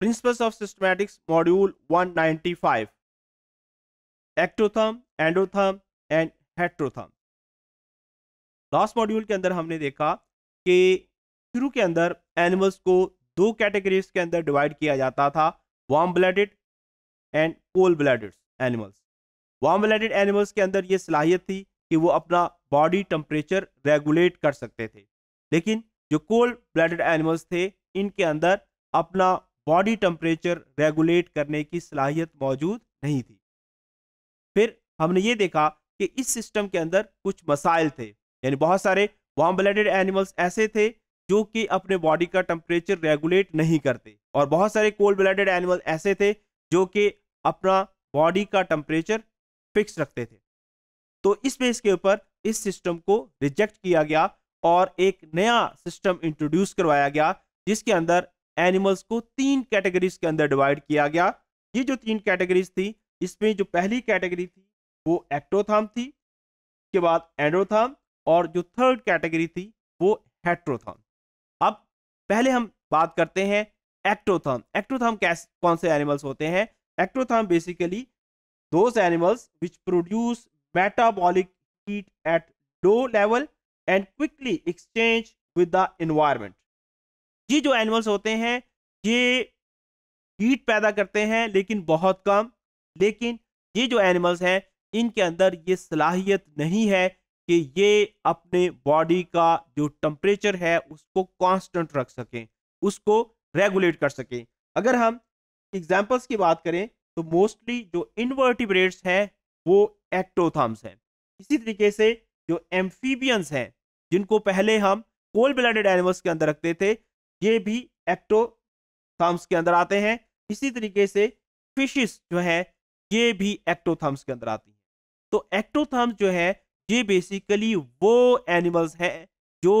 Principles of systematics module 195 ectotherm endotherm and heterotherm last module के अंदर हमने देखा कि शुरू के अंदर एनिमल्स को दो कैटेगरीज के अंदर डिवाइड किया जाता था warm blooded and cold blooded animals warm blooded animals के अंदर ये सलाहियत थी कि वो अपना बॉडी टम्परेचर रेगुलेट कर सकते थे लेकिन जो कोल्ड ब्लडेड एनिमल्स थे इनके अंदर अपना बॉडी टेम्परेचर रेगुलेट करने की सलाहियत मौजूद नहीं थी फिर हमने ये देखा कि इस सिस्टम के अंदर कुछ मसाइल थे यानी बहुत सारे वार्म ब्लडेड एनिमल्स ऐसे थे जो कि अपने बॉडी का टेम्परेचर रेगुलेट नहीं करते और बहुत सारे कोल्ड ब्लडेड एनिमल ऐसे थे जो कि अपना बॉडी का टेम्परेचर फिक्स रखते थे तो इस बेस के ऊपर इस सिस्टम को रिजेक्ट किया गया और एक नया सिस्टम इंट्रोड्यूस करवाया गया जिसके अंदर एनिमल्स को तीन कैटेगरीज के अंदर डिवाइड किया गया ये जो तीन कैटेगरीज थी इसमें जो पहली कैटेगरी थी वो एक्टोथाम थी उसके बाद एंड्रोथाम और जो थर्ड कैटेगरी थी वो हेट्रोथाम अब पहले हम बात करते हैं एक्टोथाम एक्टोथाम कैसे कौन से एनिमल्स होते हैं ectotherm basically those animals which produce metabolic heat at low level and quickly exchange with the environment ये जो एनिमल्स होते हैं ये हीट पैदा करते हैं लेकिन बहुत कम लेकिन ये जो एनिमल्स हैं इनके अंदर ये सलाहियत नहीं है कि ये अपने बॉडी का जो टम्परेचर है उसको कांस्टेंट रख सकें उसको रेगुलेट कर सकें अगर हम एग्जांपल्स की बात करें तो मोस्टली जो इनवर्टिब्रेट्स हैं वो एक्टोथम्स हैं इसी तरीके से जो एम्फीबियंस हैं जिनको पहले हम कोल्ड ब्लडेड एनिमल्स के अंदर रखते थे ये भी थम्स के अंदर आते हैं इसी तरीके से फिशिस जो है ये भी एक्टोथम्स के अंदर आती है तो एक्टोथम्स जो है ये बेसिकली वो एनिमल्स हैं जो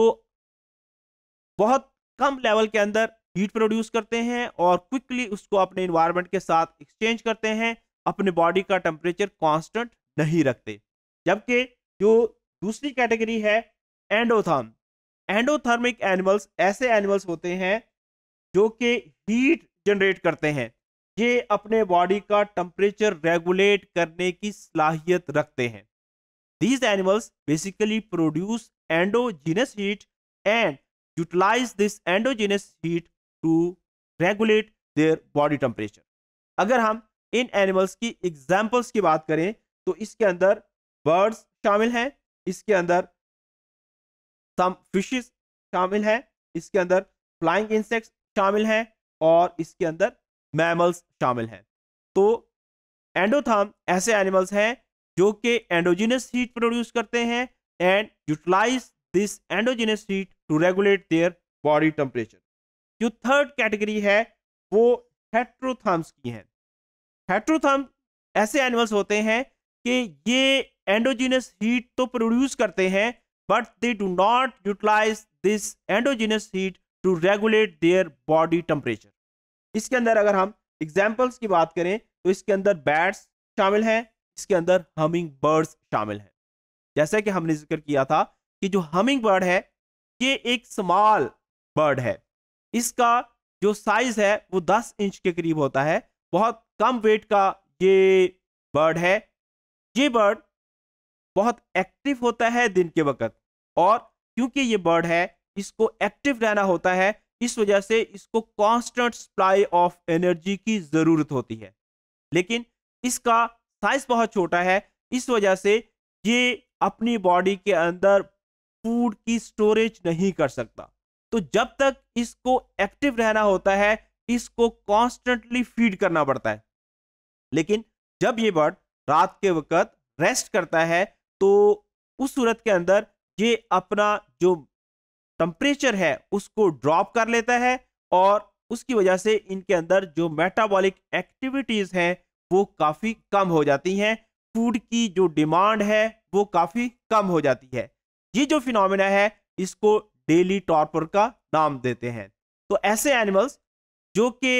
बहुत कम लेवल के अंदर हीट प्रोड्यूस करते हैं और क्विकली उसको अपने इन्वायरमेंट के साथ एक्सचेंज करते हैं अपने बॉडी का टेम्परेचर कांस्टेंट नहीं रखते जबकि जो दूसरी कैटेगरी है एंडोथर्म एंडोथर्मिक एनिमल्स ऐसे एनिमल्स होते हैं जो कि हीट जनरेट करते हैं ये अपने बॉडी का टेम्परेचर रेगुलेट करने की सलाहियत रखते हैं these animals basically produce endogenous heat and utilise this endogenous heat to regulate their body temperature अगर हम इन एनिमल्स की एग्जाम्पल्स की बात करें तो इसके अंदर बर्ड्स शामिल हैं इसके अंदर सम फिशेस शामिल हैं इसके अंदर फ्लाइंग इंसेक्ट्स शामिल हैं और इसके अंदर मैमल्स शामिल हैं तो एंडोथाम ऐसे एनिमल्स हैं जो कि एंडोजिनस हीट प्रोड्यूस करते हैं and utilise this endogenous heat to regulate their body temperature जो थर्ड कैटेगरी है वो हेट्रोथाम्स की हैं हेट्रोथाम ऐसे एनिमल्स होते हैं कि ये एंडोजिनस हीट तो प्रोड्यूस करते हैं but they do not utilize this endogenous heat to regulate their body temperature. इसके अंदर अगर हम एग्जाम्पल्स की बात करें तो इसके अंदर बैट्स शामिल हैं इसके अंदर हमिंग बर्ड्स शामिल हैं जैसा कि हमने जिक्र किया था कि जो हमिंग बर्ड है ये एक स्मॉल बर्ड है इसका जो साइज है वो 10 इंच के करीब होता है बहुत कम वेट का ये बर्ड है ये बर्ड बहुत एक्टिव होता है दिन के वक्त और क्योंकि ये बर्ड है इसको एक्टिव रहना होता है इस वजह से इसको कांस्टेंट सप्लाई ऑफ एनर्जी की ज़रूरत होती है लेकिन इसका साइज बहुत छोटा है इस वजह से ये अपनी बॉडी के अंदर फूड की स्टोरेज नहीं कर सकता तो जब तक इसको एक्टिव रहना होता है इसको कॉन्स्टेंटली फीड करना पड़ता है लेकिन जब ये बर्ड रात के वक्त रेस्ट करता है तो उस सूरत के अंदर ये अपना जो टम्परेचर है उसको ड्रॉप कर लेता है और उसकी वजह से इनके अंदर जो मेटाबॉलिक एक्टिविटीज़ हैं वो काफ़ी कम हो जाती हैं फूड की जो डिमांड है वो काफ़ी कम हो जाती है ये जो फिनोमेना है इसको डेली टॉर्पर का नाम देते हैं तो ऐसे एनिमल्स जो कि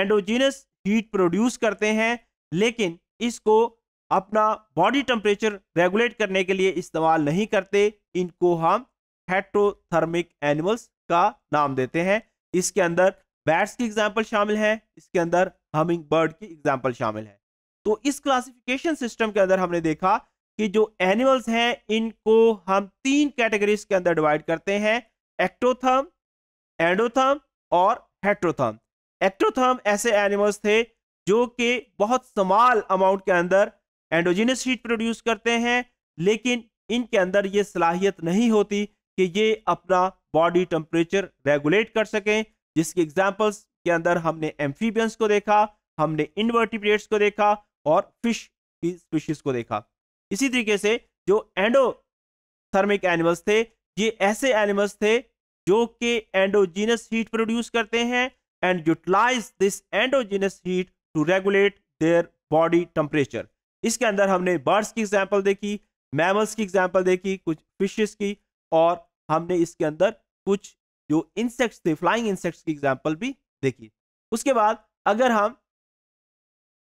एंडोजिनस हीट प्रोड्यूस करते हैं लेकिन इसको अपना बॉडी टेम्परेचर रेगुलेट करने के लिए इस्तेमाल नहीं करते इनको हम हेट्रोथर्मिक एनिमल्स का नाम देते हैं इसके अंदर बैट्स की एग्जाम्पल शामिल है इसके अंदर हमिंग बर्ड की एग्जाम्पल शामिल है तो इस क्लासिफिकेशन सिस्टम के अंदर हमने देखा कि जो एनिमल्स हैं इनको हम तीन कैटेगरीज के अंदर डिवाइड करते हैं एक्टोथर्म एंडोथर्म और हेट्रोथर्म एक्टोथर्म ऐसे एनिमल्स थे जो कि बहुत समाल अमाउंट के अंदर एंडोजीनस हीट प्रोड्यूस करते हैं लेकिन इनके अंदर ये सलाहियत नहीं होती कि ये अपना बॉडी टेम्परेचर रेगुलेट कर सकें जिसके एग्जाम्पल्स के अंदर हमने एम्फीबियंस को देखा हमने इनवर्टिब्रेट्स को देखा और फिश की स्पीशीज को देखा इसी तरीके से जो एंडोथर्मिक एनिमल्स थे ये ऐसे एनिमल्स थे जो कि एंडोजीनस हीट प्रोड्यूस करते हैं and utilise this endogenous heat to regulate their body temperature इसके अंदर हमने बर्ड्स की एग्जाम्पल देखी मैमल्स की एग्जाम्पल देखी कुछ फिशेस की और हमने इसके अंदर कुछ जो इंसेक्ट्स थे फ्लाइंग इंसेक्ट्स की एग्जाम्पल भी देखी उसके बाद अगर हम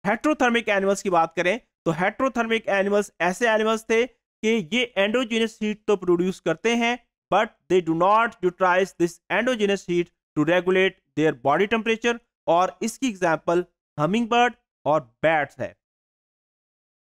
हेट्रोथर्मिक एनिमल्स की बात करें तो हेट्रोथर्मिक एनिमल्स ऐसे एनिमल्स थे कि ये एंडोजीनस हीट तो प्रोड्यूस करते हैं but they do not utilise this endogenous heat to regulate their body temperature और इसकी एग्जाम्पल हमिंग बर्ड और बैट्स है